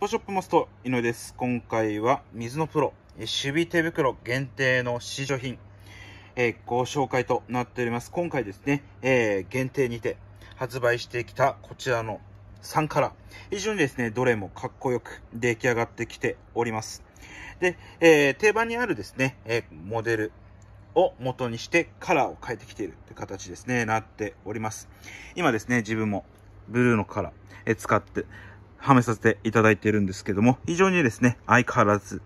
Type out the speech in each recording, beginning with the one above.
ポショップモスト井上です。今回は水のプロ、守備手袋限定の新商品、えー、ご紹介となっております。今回ですね、えー、限定にて発売してきたこちらの3から、非常にですね、どれもかっこよく出来上がってきております。で、えー、定番にあるですね、えモデル、を元にしてカラーを変えてきているって形ですね、なっております。今ですね、自分もブルーのカラー、え使って、はめさせていただいているんですけども、非常にですね、相変わらず、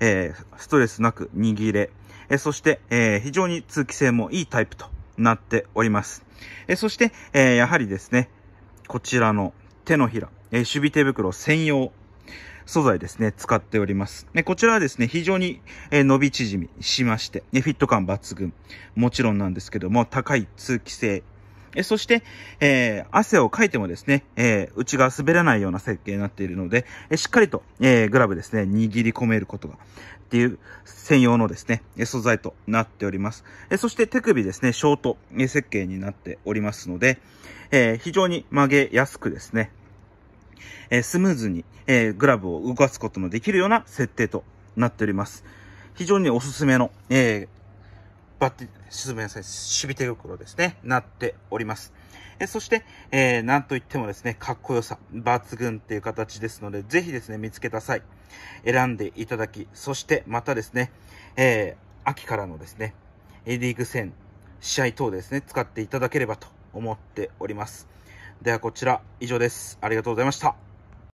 えー、ストレスなく握れ、えー、そして、えー、非常に通気性もいいタイプとなっております。えそして、えやはりですね、こちらの手のひら、え守備手袋専用素材ですね、使っております。えこちらはですね、非常に、え伸び縮みしまして、ね、フィット感抜群。もちろんなんですけども、高い通気性、えそして、えー、汗をかいてもですね、えー、内側滑らないような設計になっているので、えしっかりと、えー、グラブですね、握り込めることが、っていう専用のですね、素材となっております。えそして手首ですね、ショート設計になっておりますので、え非常に曲げやすくですね、えスムーズに、えグラブを動かすことのできるような設定となっております。非常におすすめの、えー、張って、沈めなさい、しび手袋ですね、なっております。えそして、えー、なんといってもですね、かっこよさ、抜群っていう形ですので、ぜひですね、見つけた際、選んでいただき、そしてまたですね、えー、秋からのですね、リーグ戦、試合等ですね、使っていただければと思っております。ではこちら、以上です。ありがとうございました。